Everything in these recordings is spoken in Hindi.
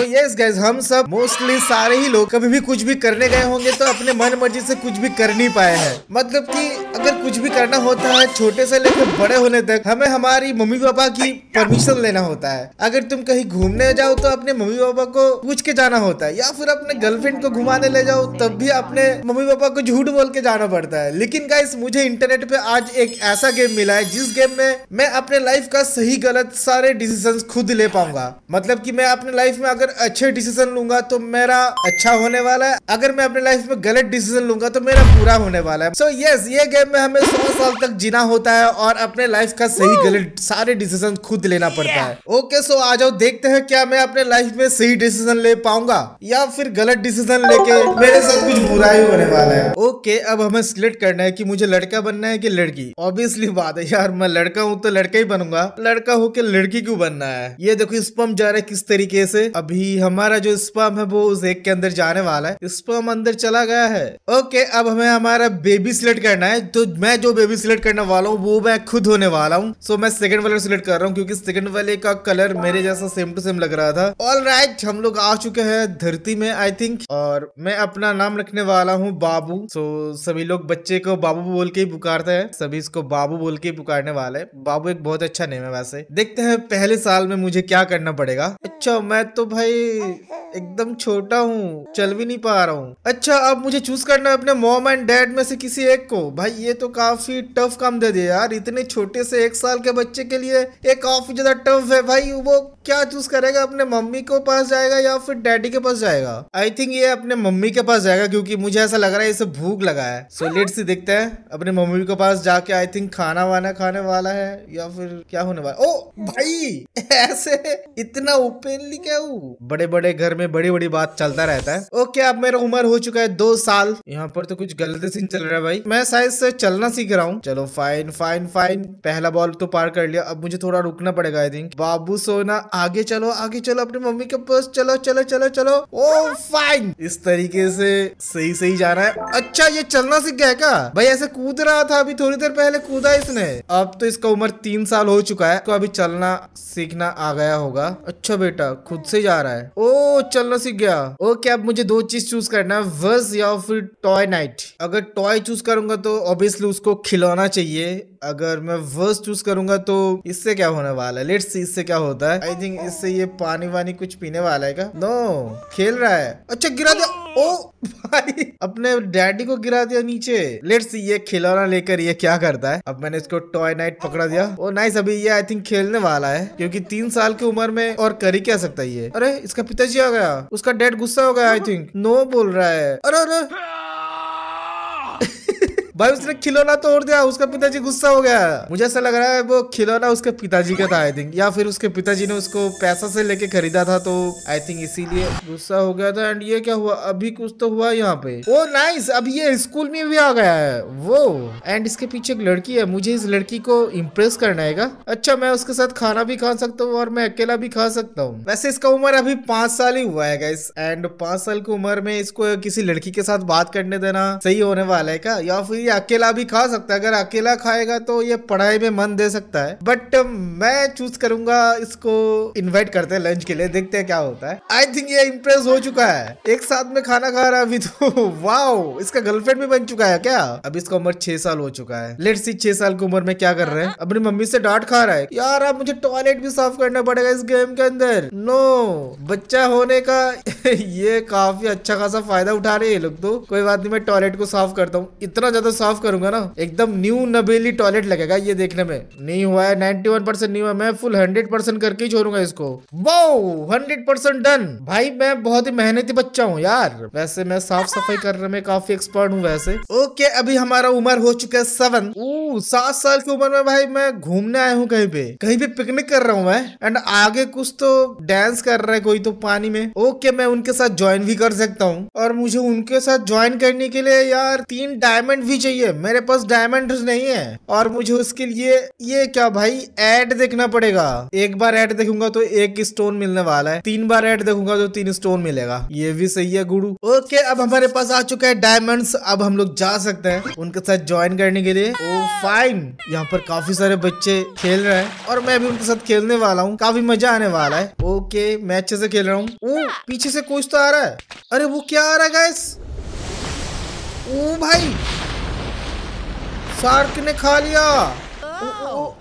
तो यस गैस हम सब मोस्टली सारे ही लोग कभी भी कुछ भी करने गए होंगे तो अपने मन मर्जी से कुछ भी कर नहीं पाए हैं मतलब कि अगर कुछ भी करना होता है छोटे से लेकर बड़े होने तक हमें हमारी मम्मी पापा की परमिशन लेना होता है अगर तुम कहीं घूमने जाओ तो अपने मम्मी पापा को पूछ के जाना होता है या फिर अपने गर्लफ्रेंड को घुमाने ले जाओ तब भी अपने मम्मी पापा को झूठ बोल के जाना पड़ता है लेकिन गाइस मुझे इंटरनेट पे आज एक ऐसा गेम मिला है जिस गेम में मैं अपने लाइफ का सही गलत सारे डिसीजन खुद ले पाऊंगा मतलब की मैं अपने लाइफ में अगर अगर अच्छे डिसीजन लूंगा तो मेरा अच्छा होने वाला है अगर मैं अपने लाइफ में गलत डिसीजन लूंगा तो मेरा पूरा होने वाला है सो so, यस yes, ये गेम में हमें सौ साल तक जीना होता है और अपने लाइफ का सही गलत सारे डिसीजन खुद लेना पड़ता है ओके okay, सो so, आ जाओ देखते हैं क्या मैं अपने लाइफ में सही डिसीजन ले पाऊंगा या फिर गलत डिसीजन लेके मेरे साथ कुछ बुरा ही होने वाला है ओके okay, अब हमें सिलेक्ट करना है की मुझे लड़का बनना है की लड़की ऑब्वियसली बात है यार मैं लड़का हूँ तो लड़का ही बनूंगा लड़का होके लड़की क्यों बनना है ये देखो स्पम जा रहा है किस तरीके से अभी अभी हमारा जो स्पर्म है वो उस एक के अंदर जाने वाला है स्पर्म अंदर चला गया है ओके अब हमें हमारा बेबी सिलेक्ट करना है तो मैं जो बेबी सिलेक्ट करने वाला हूँ वो मैं खुद होने वाला हूँ सो मैं सेकंड वाले सिलेक्ट कर रहा हूँ क्योंकि सेकंड वाले का कलर मेरे जैसा सेम टू सेम लग रहा था ऑल राइट right, हम लोग आ चुके हैं धरती में आई थिंक और मैं अपना नाम रखने वाला हूँ बाबू सो सभी लोग बच्चे को बाबू बोल के ही पुकारते हैं सभी इसको बाबू बोल के ही पुकारने वाले बाबू एक बहुत अच्छा नेम है वैसे देखते हैं पहले साल में मुझे क्या करना पड़ेगा अच्छा मैं तो भाई 哎。एकदम छोटा हूँ चल भी नहीं पा रहा हूँ अच्छा अब मुझे चूज करना है अपने मॉम एंड डैड में से किसी एक को भाई ये तो काफी टफ काम दे दिया यार इतने छोटे से एक साल के बच्चे के लिए ये काफी ज्यादा टफ है भाई वो क्या चूज करेगा अपने मम्मी को पास जाएगा या फिर डैडी के पास जाएगा आई थिंक ये अपने मम्मी के पास जाएगा क्योंकि मुझे ऐसा लग रहा है इसे भूख लगा है सो लेट सी देखते हैं अपने मम्मी के पास जाके आई थिंक खाना वाना खाने वाला है या फिर क्या होने वाला ओ भाई ऐसे इतना ओपनली क्या हूँ बड़े बड़े घर में बड़ी बड़ी बात चलता रहता है ओके अब मेरा उम्र हो चुका है दो साल यहाँ पर तो कुछ गलत सीन चल रहा है भाई मैं शायद से चलना सीख रहा हूँ चलो फाइन फाइन फाइन पहला बॉल तो पार कर लिया अब मुझे थोड़ा रुकना पड़ेगा आई थिंक बाबू सोना आगे चलो आगे चलो अपनी मम्मी के पास चलो चलो चलो चलो ओ फाइन इस तरीके से सही सही जा रहा है अच्छा ये चलना सीख गया क्या भाई ऐसे कूद रहा था अभी थोड़ी देर पहले कूदा इसने अब तो इसका उम्र तीन साल हो चुका है तो अभी चलना सीखना आ गया होगा अच्छा बेटा खुद से जा रहा है ओ चलना सीख गया ओके अब मुझे दो चीज चूज करना है वर्स या फिर टॉय नाइट अगर टॉय चूज करूंगा तो ऑब्वियसली उसको खिलौना चाहिए अगर मैं वर्ष चूज करूंगा तो इससे क्या होने वाला है लेट्स सी इससे क्या होता है आई थिंक इससे ये पानी वानी कुछ पीने वाला है क्या नो खेल रहा है अच्छा गिरा दिया ओ भाई अपने डैडी को गिरा दिया नीचे लेट्स ये खिलौना लेकर ये क्या करता है अब मैंने इसको टॉय नाइट पकड़ा दिया ओ नाइस अभी ये आई थिंक खेलने वाला है क्योंकि तीन साल की उम्र में और कर ही क्या सकता है ये अरे इसका पिताजी आ गया उसका डैड गुस्सा हो गया आई थिंक नो बोल रहा है अरे अरे भाई उसने खिलौना तोड़ दिया उसका पिताजी गुस्सा हो गया मुझे ऐसा लग रहा है वो खिलौना उसके पिताजी का था आई थिंक या फिर उसके पिताजी ने उसको पैसा से लेके खरीदा था तो आई थिंक इसीलिए गुस्सा हो गया था एंड ये क्या हुआ अभी कुछ तो हुआ यहाँ पे ओ नाइस अब ये स्कूल में भी आ गया है वो एंड इसके पीछे एक लड़की है मुझे इस लड़की को इम्प्रेस करना है अच्छा मैं उसके साथ खाना भी खा सकता हूँ और मैं अकेला भी खा सकता हूँ वैसे इसका उम्र अभी पांच साल ही हुआ है एंड पांच साल की उम्र में इसको किसी लड़की के साथ बात करने देना सही होने वाला है क्या या फिर अकेला भी खा सकता है अगर अकेला खाएगा तो ये पढ़ाई में मन दे सकता है बट मैं चूज करूंगा इसको इन्वाइट करते हैं लंच के लिए देखते हैं क्या होता है आई थिंक ये इम्प्रेस हो चुका है एक साथ में खाना खा रहा अभी तो वाह इसका गर्लफ्रेंड भी बन चुका है क्या अब इसका उम्र छह साल हो चुका है लेट सी छह साल की उम्र में क्या कर रहे हैं अपनी मम्मी से डांट खा रहा है यार अब मुझे टॉयलेट भी साफ करना पड़ेगा इस गेम के अंदर नो बच्चा होने का ये काफी अच्छा खासा फायदा उठा रहे हैं लोग तो कोई बात नहीं मैं टॉयलेट को साफ करता हूँ इतना ज्यादा साफ करूंगा ना एकदम न्यू नबेली टॉयलेट लगेगा ये देखने में नहीं हुआ है नाइनटी वन परसेंट नहीं हुआ मैं फुल हंड्रेड परसेंट करके ही छोड़ूंगा इसको वो हंड्रेड परसेंट डन भाई मैं बहुत ही मेहनती बच्चा हूँ यार वैसे मैं साफ सफाई करने में काफी एक्सपर्ट हूँ वैसे ओके अभी हमारा उम्र हो चुका है सेवन सात साल की उम्र में भाई मैं घूमने आया हूँ कहीं पे कहीं पे पिकनिक कर रहा हूँ मैं एंड आगे कुछ तो डांस कर रहा है कोई तो पानी में ओके मैं उनके साथ ज्वाइन भी कर सकता हूँ और मुझे उनके साथ ज्वाइन करने के लिए यार तीन डायमंड भी चाहिए चाहिए मेरे पास डायमंड नहीं है और मुझे उसके लिए ये क्या भाई एड देखना पड़ेगा एक बार एड देखूंगा तो एक स्टोन मिलने वाला है तीन बार एड देखूंगा तो तीन स्टोन मिलेगा ये भी सही है गुरु ओके अब हमारे पास आ चुका है डायमंड अब हम लोग जा सकते हैं उनके साथ ज्वाइन करने के लिए ओ oh, फाइन यहाँ पर काफी सारे बच्चे खेल रहे हैं और मैं भी उनके साथ खेलने वाला हूँ काफी मजा आने वाला है ओके मैं अच्छे से खेल रहा हूँ ओ oh, पीछे से कुछ तो आ रहा है अरे वो क्या आ रहा है गैस ओ oh, भाई शार्क ने खा लिया ओ, ओ, ओ,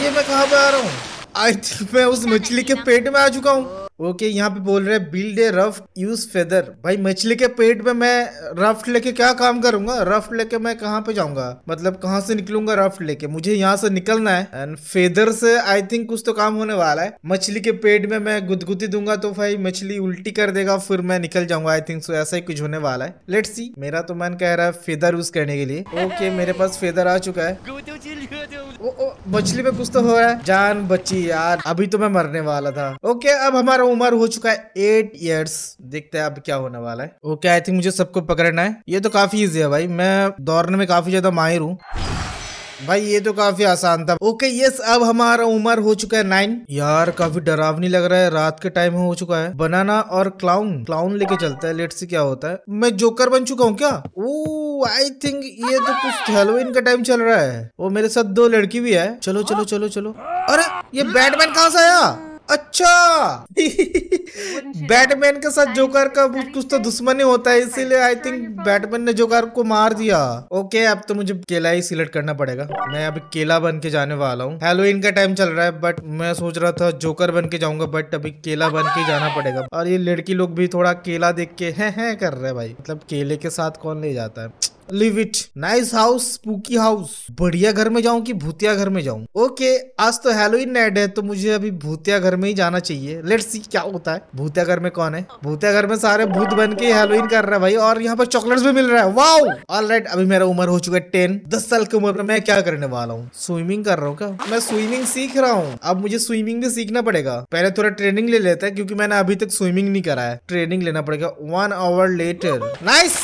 ये मैं कहाँ पे आ रहा हूँ थिंक मैं उस मछली के पेट में आ चुका हूँ ओके okay, यहाँ पे बोल रहे हैं build a rough use feather भाई मछली के पेट में मैं रफ्ट लेके क्या काम करूंगा रफ्ट लेके मैं कहाँ पे जाऊंगा मतलब कहाँ से निकलूंगा रफ्ट लेके मुझे यहाँ से निकलना है एंड फेदर से आई थिंक कुछ तो काम होने वाला है मछली के पेट में मैं गुदगुदी दूंगा तो भाई मछली उल्टी कर देगा फिर मैं निकल जाऊंगा आई थिंक सो ऐसा ही कुछ होने वाला है लेट सी मेरा तो मन कह रहा है फेदर यूज करने के लिए ओके okay, मेरे पास फेदर आ चुका है मछली में कुछ तो हो रहा है जान बची यार अभी तो मैं मरने वाला था ओके अब हमारा उम्र हो चुका है एट इयर्स देखते हैं अब क्या होने वाला है ओके आई थिंक मुझे सबको पकड़ना है ये तो काफी इजी है भाई मैं दौड़ने में काफी ज्यादा माहिर हूँ भाई ये तो काफी आसान था ओके यस अब हमारा उम्र हो चुका है नाइन यार काफी डरावनी लग रहा है रात के टाइम हो चुका है बनाना और क्लाउन क्लाउन लेके चलता है लेट से क्या होता है मैं जोकर बन चुका हूँ क्या ओ आई थिंक ये तो कुछ हेलोइन का टाइम चल रहा है वो मेरे साथ दो लड़की भी है चलो चलो चलो चलो अरे ये बैटमैन कहाँ से आया अच्छा बैटमैन के साथ जोकर का कुछ तो दुश्मनी होता है इसीलिए आई थिंक बैटमैन ने जोकर को मार दिया ओके अब तो मुझे केला ही सिलेक्ट करना पड़ेगा मैं अभी केला बन के जाने वाला हूँ हेलोइन का टाइम चल रहा है बट मैं सोच रहा था जोकर बन के जाऊंगा बट अभी केला बन के जाना पड़ेगा और ये लड़की लोग भी थोड़ा केला देख के है, है कर रहे हैं भाई मतलब केले के साथ कौन ले जाता है live it nice house spooky house बढ़िया घर में जाऊं कि भूतिया घर में जाऊं ओके आज तो हेलोइन नाइट है तो मुझे अभी भूतिया घर में ही जाना चाहिए लेट्स सी क्या होता है भूतिया घर में कौन है भूतिया घर में सारे भूत बन के हेलोइन कर रहे हैं भाई और यहाँ पर चॉकलेट्स भी मिल रहा है वाओ ऑलराइट अभी मेरा उम्र हो चुका है टेन दस साल की उम्र में मैं क्या करने वाला हूँ स्विमिंग कर रहा हूँ क्या मैं स्विमिंग सीख रहा हूँ अब मुझे स्विमिंग भी सीखना पड़ेगा पहले थोड़ा ट्रेनिंग ले लेता है क्योंकि मैंने अभी तक स्विमिंग नहीं करा है ट्रेनिंग लेना पड़ेगा वन आवर लेटर नाइस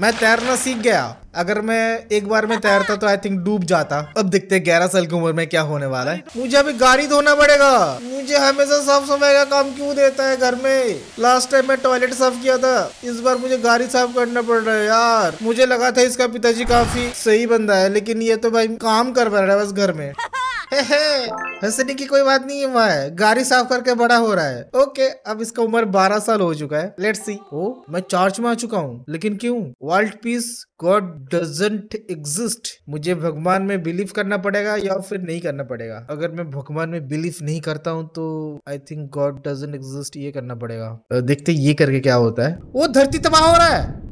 मैं तैरना सीख गया अगर मैं एक बार में तैरता तो आई थिंक डूब जाता अब देखते हैं ग्यारह साल की उम्र में क्या होने वाला है मुझे अभी गाड़ी धोना पड़ेगा मुझे हमेशा साफ सफाई का काम क्यों देता है घर में लास्ट टाइम मैं टॉयलेट साफ किया था इस बार मुझे गाड़ी साफ करना पड़ रहा है यार मुझे लगा था इसका पिताजी काफी सही बंदा है लेकिन ये तो भाई काम कर पा रहा है बस घर में हंसने की कोई बात नहीं है वहाँ गाड़ी साफ करके बड़ा हो रहा है ओके अब इसका उम्र बारह साल हो चुका है लेट्स सी ओ मैं चार्ज में आ चुका हूँ लेकिन क्यों world peace God doesn't exist मुझे भगवान में बिलीव करना पड़ेगा या फिर नहीं करना पड़ेगा अगर मैं भगवान में बिलीव नहीं करता हूँ तो I think God doesn't exist ये करना पड़ेगा देखते ये करके क्या होता है वो धरती तबाह हो रहा है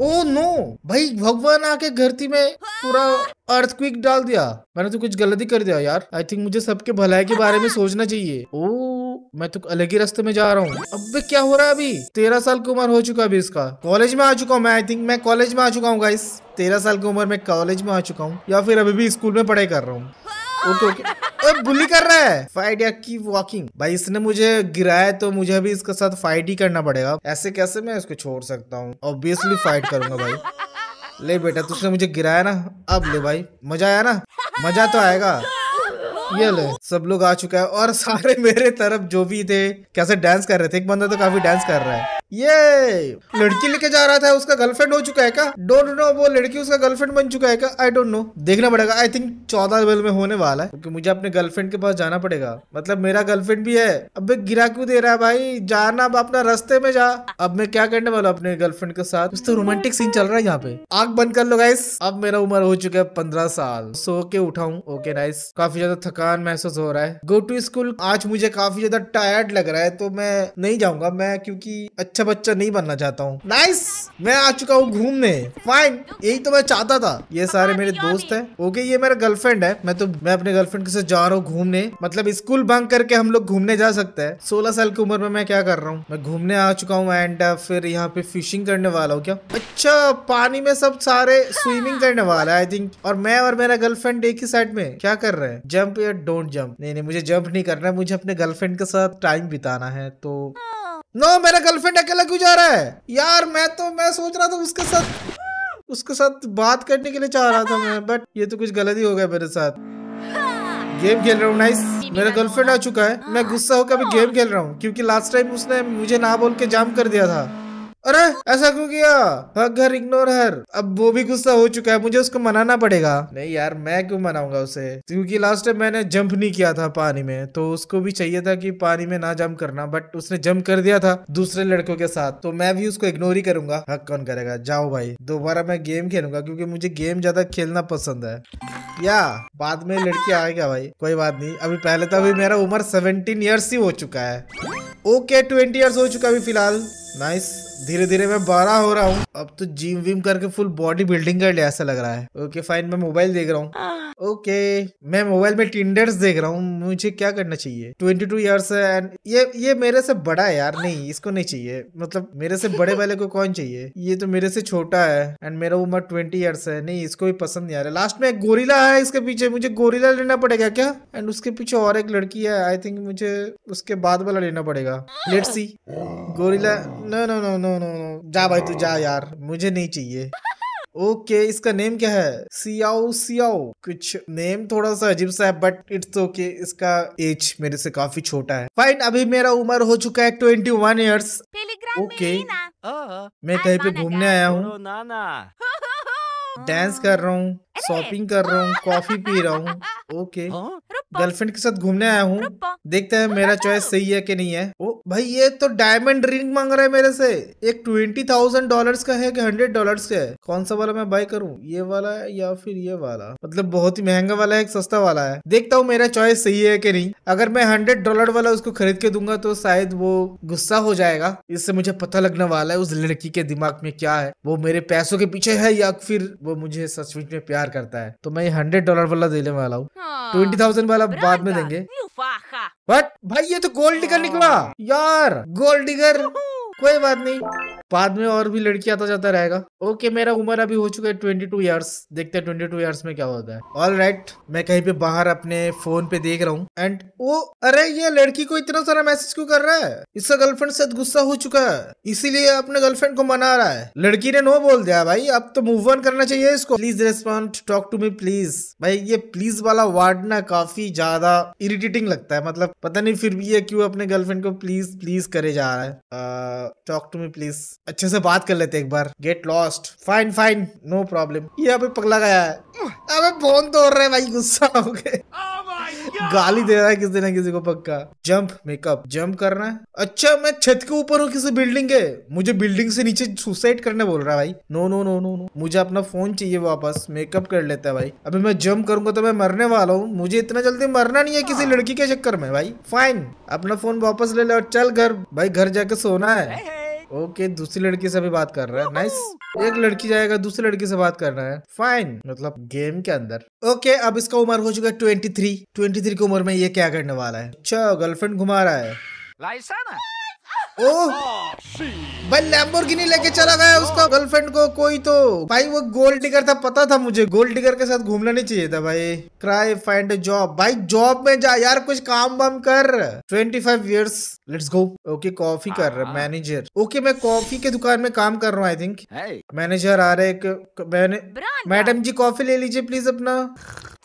ओ नो भाई भगवान आके धरती में पूरा अर्थ क्विक डाल दिया मैंने तो कुछ गलती कर दिया यार आई थिंक मुझे सबके भलाई के बारे में सोचना चाहिए ओ मैं तो अलग ही रास्ते में जा रहा हूँ अब क्या हो रहा है अभी तेरह साल की उम्र हो चुका अभी इसका कॉलेज में आ चुका हूँ मैं आई थिंक मैं कॉलेज में आ चुका हूँ गाइस तेरह साल की उम्र में कॉलेज में आ चुका हूँ या फिर अभी भी स्कूल में पढ़ाई कर रहा हूँ ओके ओके बुली कर रहा है फाइट या की वॉकिंग भाई इसने मुझे गिराया तो मुझे भी इसके साथ फाइट ही करना पड़ेगा ऐसे कैसे मैं इसको छोड़ सकता हूँ ऑब्वियसली फाइट करूंगा भाई ले बेटा तुमने मुझे गिराया ना अब ले भाई मजा आया ना मजा तो आएगा ये ले सब लोग आ चुका है और सारे मेरे तरफ जो भी थे कैसे डांस कर रहे थे एक बंदा तो काफी डांस कर रहा है ये लड़की लेके जा रहा था उसका गर्लफ्रेंड हो चुका है क्या डोंट नो वो लड़की उसका गर्लफ्रेंड बन चुका है क्या आई डोंट नो देखना पड़ेगा आई थिंक चौदह लेवल में होने वाला है क्योंकि मुझे अपने गर्लफ्रेंड के पास जाना पड़ेगा मतलब मेरा गर्लफ्रेंड भी है अब गिरा क्यों दे रहा है भाई जाना अब अपना रास्ते में जा अब मैं क्या करने वाला अपने गर्लफ्रेंड के साथ तो रोमांटिक सीन चल रहा है यहाँ पे आग बंद कर लो गाइस अब मेरा उम्र हो चुका है पंद्रह साल सो के उठाऊ ओके नाइस काफी ज्यादा थकान महसूस हो रहा है गो टू स्कूल आज मुझे काफी ज्यादा टायर्ड लग रहा है तो मैं नहीं जाऊंगा मैं क्योंकि अच्छा अच्छा बच्चा नहीं बनना चाहता हूँ नाइस मैं आ चुका हूँ घूमने फाइन यही तो मैं चाहता था ये तो सारे मेरे दोस्त है ओके ये मेरा गर्लफ्रेंड है मैं तो मैं अपने गर्लफ्रेंड के साथ जा रहा हूँ घूमने मतलब स्कूल बंक करके हम लोग घूमने जा सकते हैं सोलह साल की उम्र में मैं क्या कर रहा हूँ मैं घूमने आ चुका हूँ एंड uh, फिर यहाँ पे फिशिंग करने वाला हूँ क्या अच्छा पानी में सब सारे स्विमिंग हाँ। करने वाला है आई थिंक और मैं और मेरा गर्लफ्रेंड एक ही साइड में क्या कर रहे हैं जंप या डोंट जंप नहीं नहीं मुझे जंप नहीं करना है मुझे अपने गर्लफ्रेंड के साथ टाइम बिताना है तो हाँ। नो मेरा गर्लफ्रेंड अकेला क्यों जा रहा है यार मैं तो मैं सोच रहा था उसके साथ उसके साथ बात करने के लिए चाह रहा था मैं बट ये तो कुछ गलत ही हो गया मेरे साथ गेम खेल रहा हूँ नाइस मेरा गर्लफ्रेंड आ चुका है मैं गुस्सा होकर अभी गेम खेल रहा हूँ क्योंकि लास्ट टाइम उसने मुझे ना बोल के जाम कर दिया था अरे ऐसा क्यों किया हक घर इग्नोर हर अब वो भी गुस्सा हो चुका है मुझे उसको मनाना पड़ेगा नहीं यार मैं क्यों मनाऊंगा उसे क्योंकि लास्ट टाइम मैंने जंप नहीं किया था पानी में तो उसको भी चाहिए था कि पानी में ना जंप करना बट उसने जंप कर दिया था दूसरे लड़कों के साथ तो मैं भी उसको इग्नोर ही करूंगा हक कौन करेगा जाओ भाई दोबारा मैं गेम खेलूंगा क्योंकि मुझे गेम ज्यादा खेलना पसंद है या बाद में लड़की आएगा भाई कोई बात नहीं अभी पहले तो अभी मेरा उम्र सेवेंटीन ईयर्स ही हो चुका है ओके ट्वेंटी ईयर्स हो चुका अभी फिलहाल नाइस धीरे धीरे मैं बारह हो रहा हूँ अब तो जिम विम करके फुल बॉडी बिल्डिंग कर लिया ऐसा लग रहा है ओके फाइन मैं मोबाइल देख रहा हूँ ओके मैं मोबाइल में टिंडर्स देख रहा हूँ मुझे क्या करना चाहिए ट्वेंटी टू ईयर्स एंड ये ये मेरे से बड़ा है यार नहीं इसको नहीं चाहिए मतलब मेरे से बड़े वाले को कौन चाहिए ये तो मेरे से छोटा है एंड मेरा उम्र ट्वेंटी ईयर्स है नहीं इसको भी पसंद नहीं आ रहा लास्ट में एक गोरिला है इसके पीछे मुझे गोरिला लेना पड़ेगा क्या एंड उसके पीछे और एक लड़की है आई थिंक मुझे उसके बाद वाला लेना पड़ेगा let see gorilla no no no no no no जा भाई तू जा यार मुझे नहीं चाहिए ओके okay, इसका नेम क्या है सियाओ सियाओ कुछ नेम थोड़ा सा अजीब सा है बट इट्स ओके इसका एज मेरे से काफी छोटा है फाइन अभी मेरा उम्र हो चुका है ट्वेंटी वन ईयर्स ओके मैं कहीं पे घूमने आया हूँ डांस कर रहा हूँ शॉपिंग कर रहा हूँ कॉफी पी रहा हूँ ओके हाँ? गर्लफ्रेंड के साथ घूमने आया हूँ देखते हैं मेरा चॉइस सही है कि नहीं है ओ भाई ये तो डायमंड रिंग मांग रहा है मेरे से एक ट्वेंटी थाउजेंड डॉलर का है कि हंड्रेड डॉलर का है कौन सा वाला मैं बाय करूँ ये वाला है या फिर ये वाला मतलब बहुत ही महंगा वाला है एक सस्ता वाला है देखता हूँ मेरा चॉइस सही है कि नहीं अगर मैं हंड्रेड डॉलर वाला उसको खरीद के दूंगा तो शायद वो गुस्सा हो जाएगा इससे मुझे पता लगने वाला है उस लड़की के दिमाग में क्या है वो मेरे पैसों के पीछे है या फिर वो मुझे सचमुच में प्यार करता है तो मैं हंड्रेड डॉलर वाला देने वाला हूँ ट्वेंटी थाउजेंड वाला बाद में देंगे बट भाई ये तो गोल्ड डिगर निकला हाँ। यार गोल्ड डिगर कोई बात नहीं बाद में और भी लड़की आता जाता रहेगा ओके मेरा उम्र अभी हो चुका है ट्वेंटी टू ईयर्स देखते हैं ट्वेंटी टू ईयर्स में क्या होता है ऑल राइट right, मैं कहीं पे बाहर अपने फोन पे देख रहा हूँ एंड ओ अरे ये लड़की को इतना सारा मैसेज क्यों कर रहा है इसका गर्लफ्रेंड से गुस्सा हो चुका है इसीलिए अपने गर्लफ्रेंड को मना रहा है लड़की ने नो बोल दिया भाई अब तो मूव ऑन करना चाहिए इसको please respond talk to me please भाई ये प्लीज वाला वर्ड ना काफी ज्यादा इरिटेटिंग लगता है मतलब पता नहीं फिर भी ये क्यों अपने गर्लफ्रेंड को प्लीज प्लीज करे जा रहा है टॉक टू मी प्लीज अच्छे से बात कर लेते एक बार get lost fine fine no problem ये अभी पगला गया है अबे फोन तोड़ रहे भाई गुस्सा हो गए oh गाली दे रहा है किसी ना किसी को पक्का जंप मेकअप जंप करना है अच्छा मैं छत के ऊपर हूँ किसी बिल्डिंग के मुझे बिल्डिंग से नीचे सुसाइड करने बोल रहा है भाई no no no no no मुझे अपना फोन चाहिए वापस मेकअप कर लेता है भाई अभी मैं जंप करूंगा तो मैं मरने वाला हूँ मुझे इतना जल्दी मरना नहीं है किसी लड़की के चक्कर में भाई फाइन अपना फोन वापस ले लो चल घर भाई घर जाके सोना है ओके दूसरी लड़की से भी बात कर रहा है नाइस एक लड़की जाएगा दूसरी लड़की से बात कर है फाइन मतलब गेम के अंदर ओके अब इसका उम्र हो चुका है ट्वेंटी थ्री ट्वेंटी थ्री की उम्र में ये क्या करने वाला है अच्छा गर्लफ्रेंड घुमा रहा है ना भाई लैम्बोर्गिनी लेके चला गया उसका गर्लफ्रेंड को कोई तो भाई वो गोल्ड डिगर था पता था मुझे गोल्ड डिगर के साथ घूमना नहीं चाहिए था भाई क्राई फाइंड जॉब भाई जॉब में जा यार कुछ काम वाम कर 25 five years let's go okay coffee कर रहा मैनेजर हाँ। ओके मैं कॉफी के दुकान में काम कर रहा हूँ आई थिंक मैनेजर आ रहे मैडम जी कॉफी ले लीजिए प्लीज अपना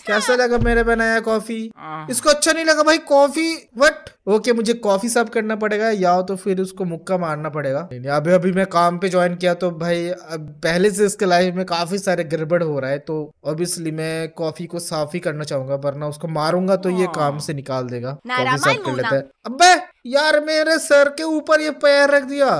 कैसा लगा मेरे बनाया कॉफी हाँ। इसको अच्छा नहीं लगा भाई कॉफी वट ओके मुझे कॉफ़ी सर्व करना पड़ेगा या तो फिर उसको मुक्का मारना पड़ेगा अभी अभी मैं काम पे ज्वाइन किया तो भाई अब पहले से इसके लाइफ में काफ़ी सारे गड़बड़ हो रहा है तो ऑब्वियसली मैं कॉफ़ी को साफ ही करना चाहूंगा वरना उसको मारूंगा तो ये काम हाँ। से निकाल देगा कॉफ़ी सर्व कर लेता है अब यार मेरे सर के ऊपर ये पैर रख दिया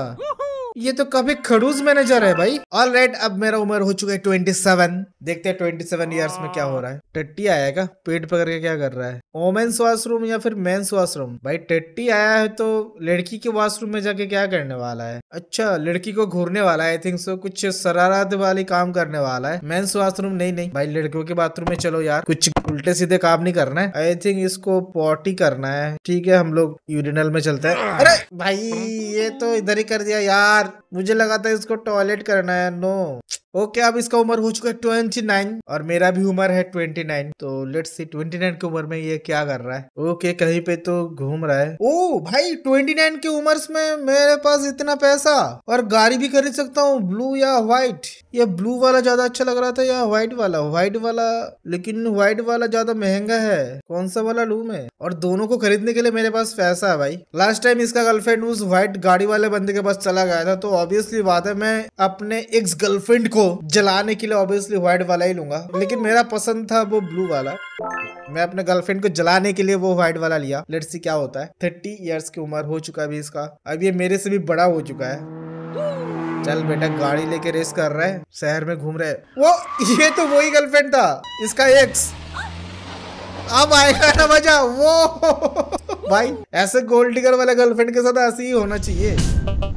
ये तो कभी खड़ूस मैनेजर है भाई ऑल राइट right, अब मेरा उम्र हो चुका है ट्वेंटी सेवन देखते ट्वेंटी सेवन ईयर्स में क्या हो रहा है टट्टी आया क्या पेट पकड़ के क्या कर रहा है ओमेन्स वॉशरूम या फिर मेन्स वॉशरूम भाई टट्टी आया है तो लड़की के वॉशरूम में जाके क्या करने वाला है अच्छा लड़की को घूरने वाला है आई थिंक सो कुछ शरारत वाली काम करने वाला है मेन्स वॉशरूम नहीं नहीं भाई लड़कियों के बाथरूम में चलो यार कुछ उल्टे सीधे काम नहीं करना है आई थिंक इसको पॉटी करना है ठीक है हम लोग यूरिनल में चलते हैं अरे भाई ये तो इधर ही कर दिया यार यार मुझे लगा था इसको टॉयलेट करना है नो ओके अब इसका उम्र हो चुका है ट्वेंटी नाइन और मेरा भी उम्र है ट्वेंटी नाइन तो लेट्स सी ट्वेंटी नाइन की उम्र में ये क्या कर रहा है ओके कहीं पे तो घूम रहा है ओ भाई ट्वेंटी नाइन की उम्र में मेरे पास इतना पैसा और गाड़ी भी खरीद सकता हूँ ब्लू या व्हाइट ये ब्लू वाला ज्यादा अच्छा लग रहा था या व्हाइट वाला व्हाइट वाला लेकिन व्हाइट वाला ज्यादा महंगा है कौन सा वाला लू मैं और दोनों को खरीदने के लिए मेरे पास पैसा है भाई लास्ट टाइम इसका गर्लफ्रेंड उस व्हाइट गाड़ी वाले बंदे के पास चला गया था तो ऑब्वियसली बात है मैं अपने एक्स गर्लफ्रेंड को जलाने के लिए ऑब्वियसली व्हाइट वाला ही लूंगा लेकिन मेरा पसंद था वो ब्लू वाला मैं अपने गर्लफ्रेंड को जलाने के लिए वो व्हाइट वाला लिया लेट सी क्या होता है थर्टी इयर्स की उम्र हो चुका है अभी इसका अब ये मेरे से भी बड़ा हो चुका है चल बेटा गाड़ी लेके रेस कर रहा है शहर में घूम रहे वो ये तो वही गर्लफ्रेंड था इसका एक्स अब आएगा ना मजा वो भाई ऐसे गोल्ड डिगर वाला गर्लफ्रेंड के साथ ऐसे ही होना चाहिए